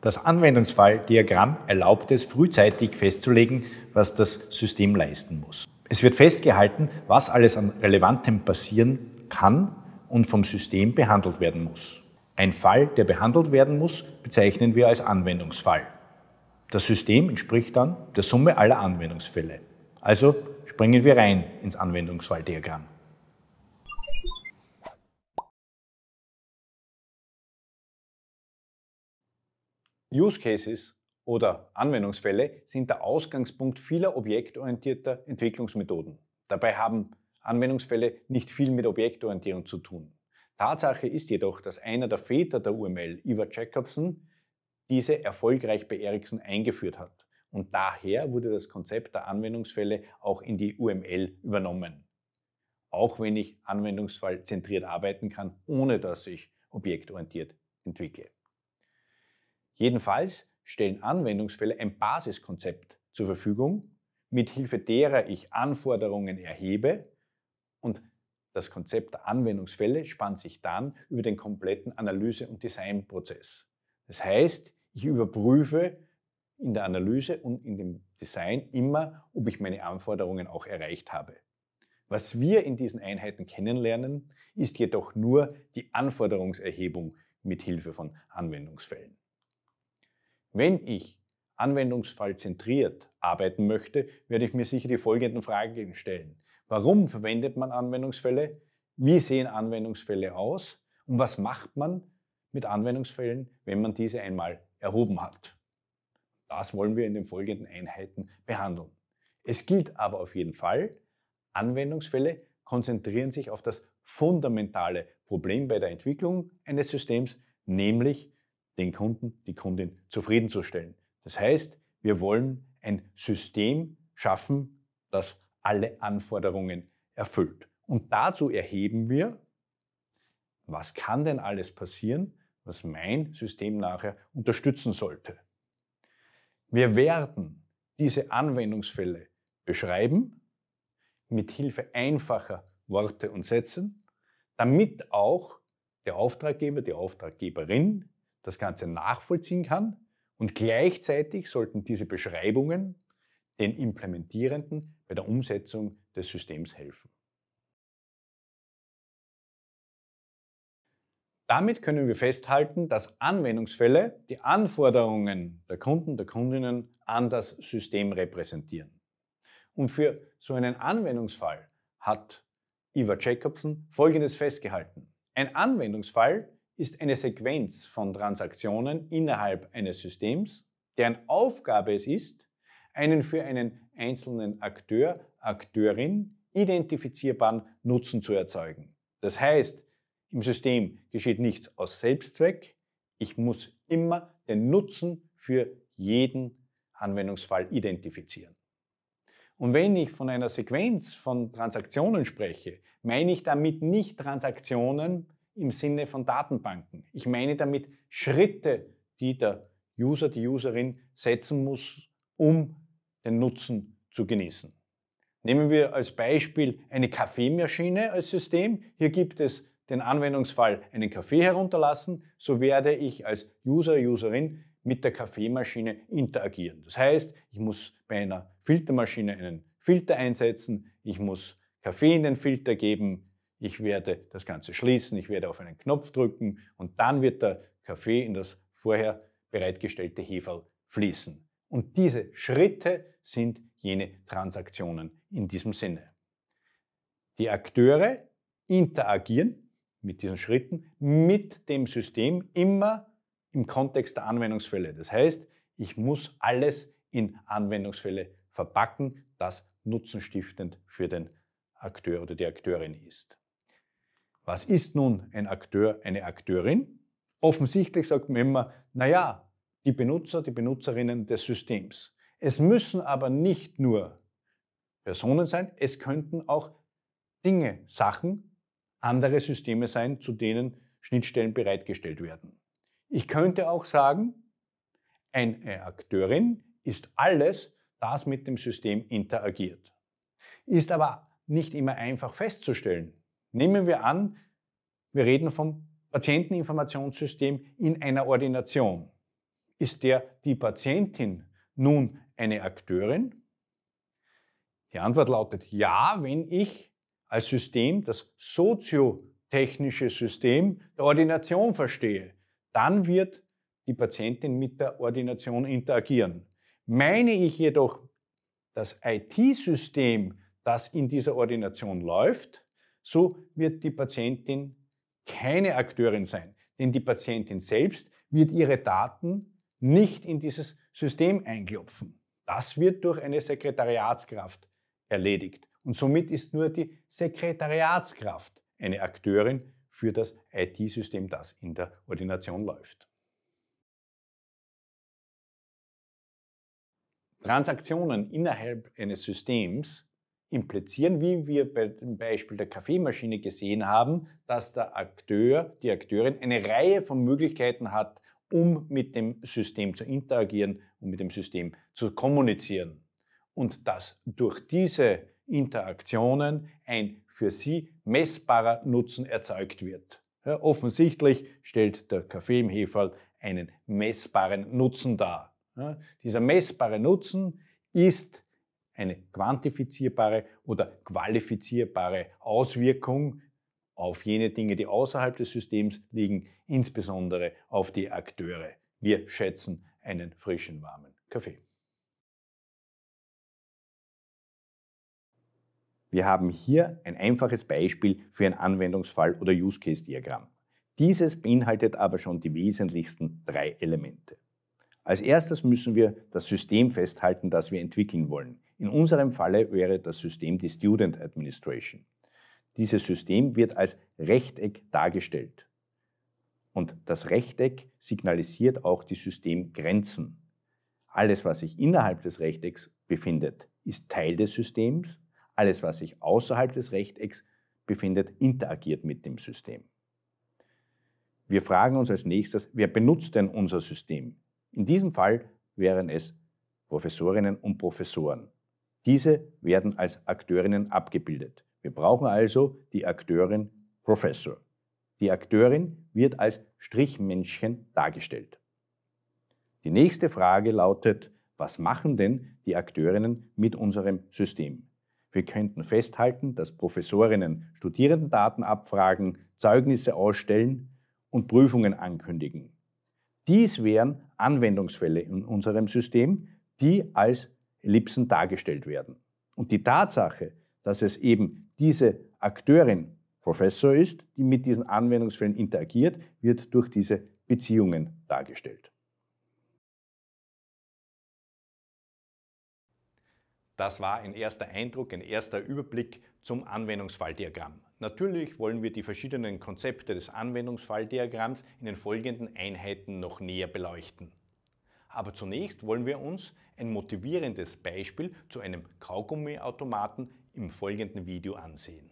Das Anwendungsfalldiagramm erlaubt es, frühzeitig festzulegen, was das System leisten muss. Es wird festgehalten, was alles an Relevantem passieren kann und vom System behandelt werden muss. Ein Fall, der behandelt werden muss, bezeichnen wir als Anwendungsfall. Das System entspricht dann der Summe aller Anwendungsfälle. Also springen wir rein ins Anwendungsfalldiagramm. Use Cases oder Anwendungsfälle sind der Ausgangspunkt vieler objektorientierter Entwicklungsmethoden. Dabei haben Anwendungsfälle nicht viel mit Objektorientierung zu tun. Tatsache ist jedoch, dass einer der Väter der UML, Ivar Jacobson, diese erfolgreich bei Ericsson eingeführt hat. Und daher wurde das Konzept der Anwendungsfälle auch in die UML übernommen. Auch wenn ich anwendungsfallzentriert arbeiten kann, ohne dass ich objektorientiert entwickle. Jedenfalls stellen Anwendungsfälle ein Basiskonzept zur Verfügung, mithilfe derer ich Anforderungen erhebe und das Konzept der Anwendungsfälle spannt sich dann über den kompletten Analyse- und Designprozess. Das heißt, ich überprüfe in der Analyse und in dem Design immer, ob ich meine Anforderungen auch erreicht habe. Was wir in diesen Einheiten kennenlernen, ist jedoch nur die Anforderungserhebung mit Hilfe von Anwendungsfällen. Wenn ich anwendungsfallzentriert arbeiten möchte, werde ich mir sicher die folgenden Fragen stellen. Warum verwendet man Anwendungsfälle? Wie sehen Anwendungsfälle aus? Und was macht man mit Anwendungsfällen, wenn man diese einmal erhoben hat? Das wollen wir in den folgenden Einheiten behandeln. Es gilt aber auf jeden Fall, Anwendungsfälle konzentrieren sich auf das fundamentale Problem bei der Entwicklung eines Systems, nämlich den Kunden, die Kundin zufriedenzustellen. Das heißt, wir wollen ein System schaffen, das alle Anforderungen erfüllt. Und dazu erheben wir, was kann denn alles passieren, was mein System nachher unterstützen sollte. Wir werden diese Anwendungsfälle beschreiben, mit Hilfe einfacher Worte und Sätzen, damit auch der Auftraggeber, die Auftraggeberin das Ganze nachvollziehen kann. Und gleichzeitig sollten diese Beschreibungen den Implementierenden bei der Umsetzung des Systems helfen. Damit können wir festhalten, dass Anwendungsfälle die Anforderungen der Kunden, der Kundinnen an das System repräsentieren. Und für so einen Anwendungsfall hat Ivar Jacobsen Folgendes festgehalten. Ein Anwendungsfall ist eine Sequenz von Transaktionen innerhalb eines Systems, deren Aufgabe es ist, einen für einen einzelnen Akteur, Akteurin identifizierbaren Nutzen zu erzeugen. Das heißt, im System geschieht nichts aus Selbstzweck. Ich muss immer den Nutzen für jeden Anwendungsfall identifizieren. Und wenn ich von einer Sequenz von Transaktionen spreche, meine ich damit nicht Transaktionen, im Sinne von Datenbanken. Ich meine damit Schritte, die der User, die Userin setzen muss, um den Nutzen zu genießen. Nehmen wir als Beispiel eine Kaffeemaschine als System. Hier gibt es den Anwendungsfall einen Kaffee herunterlassen, so werde ich als User, Userin mit der Kaffeemaschine interagieren. Das heißt, ich muss bei einer Filtermaschine einen Filter einsetzen, ich muss Kaffee in den Filter geben, ich werde das Ganze schließen, ich werde auf einen Knopf drücken und dann wird der Kaffee in das vorher bereitgestellte Heferl fließen. Und diese Schritte sind jene Transaktionen in diesem Sinne. Die Akteure interagieren mit diesen Schritten, mit dem System immer im Kontext der Anwendungsfälle. Das heißt, ich muss alles in Anwendungsfälle verpacken, das nutzenstiftend für den Akteur oder die Akteurin ist. Was ist nun ein Akteur, eine Akteurin? Offensichtlich sagt man immer, naja, die Benutzer, die Benutzerinnen des Systems. Es müssen aber nicht nur Personen sein, es könnten auch Dinge, Sachen, andere Systeme sein, zu denen Schnittstellen bereitgestellt werden. Ich könnte auch sagen, eine Akteurin ist alles, das mit dem System interagiert. Ist aber nicht immer einfach festzustellen. Nehmen wir an, wir reden vom Patienteninformationssystem in einer Ordination. Ist der die Patientin nun eine Akteurin? Die Antwort lautet ja, wenn ich als System das soziotechnische System der Ordination verstehe, dann wird die Patientin mit der Ordination interagieren. Meine ich jedoch das IT-System, das in dieser Ordination läuft, so wird die Patientin keine Akteurin sein, denn die Patientin selbst wird ihre Daten nicht in dieses System einklopfen. Das wird durch eine Sekretariatskraft erledigt. Und somit ist nur die Sekretariatskraft eine Akteurin für das IT-System, das in der Ordination läuft. Transaktionen innerhalb eines Systems implizieren, wie wir bei dem Beispiel der Kaffeemaschine gesehen haben, dass der Akteur, die Akteurin eine Reihe von Möglichkeiten hat, um mit dem System zu interagieren, um mit dem System zu kommunizieren. Und dass durch diese Interaktionen ein für sie messbarer Nutzen erzeugt wird. Ja, offensichtlich stellt der Kaffee im Heferl einen messbaren Nutzen dar. Ja, dieser messbare Nutzen ist eine quantifizierbare oder qualifizierbare Auswirkung auf jene Dinge, die außerhalb des Systems liegen, insbesondere auf die Akteure. Wir schätzen einen frischen, warmen Kaffee. Wir haben hier ein einfaches Beispiel für ein Anwendungsfall oder Use-Case-Diagramm. Dieses beinhaltet aber schon die wesentlichsten drei Elemente. Als erstes müssen wir das System festhalten, das wir entwickeln wollen. In unserem Falle wäre das System die Student Administration. Dieses System wird als Rechteck dargestellt. Und das Rechteck signalisiert auch die Systemgrenzen. Alles, was sich innerhalb des Rechtecks befindet, ist Teil des Systems. Alles, was sich außerhalb des Rechtecks befindet, interagiert mit dem System. Wir fragen uns als nächstes, wer benutzt denn unser System? In diesem Fall wären es Professorinnen und Professoren. Diese werden als Akteurinnen abgebildet. Wir brauchen also die Akteurin Professor. Die Akteurin wird als Strichmännchen dargestellt. Die nächste Frage lautet, was machen denn die Akteurinnen mit unserem System? Wir könnten festhalten, dass Professorinnen Studierendendaten abfragen, Zeugnisse ausstellen und Prüfungen ankündigen. Dies wären Anwendungsfälle in unserem System, die als Ellipsen dargestellt werden. Und die Tatsache, dass es eben diese Akteurin Professor ist, die mit diesen Anwendungsfällen interagiert, wird durch diese Beziehungen dargestellt. Das war ein erster Eindruck, ein erster Überblick zum Anwendungsfalldiagramm. Natürlich wollen wir die verschiedenen Konzepte des Anwendungsfalldiagramms in den folgenden Einheiten noch näher beleuchten. Aber zunächst wollen wir uns ein motivierendes Beispiel zu einem Kaugummiautomaten im folgenden Video ansehen.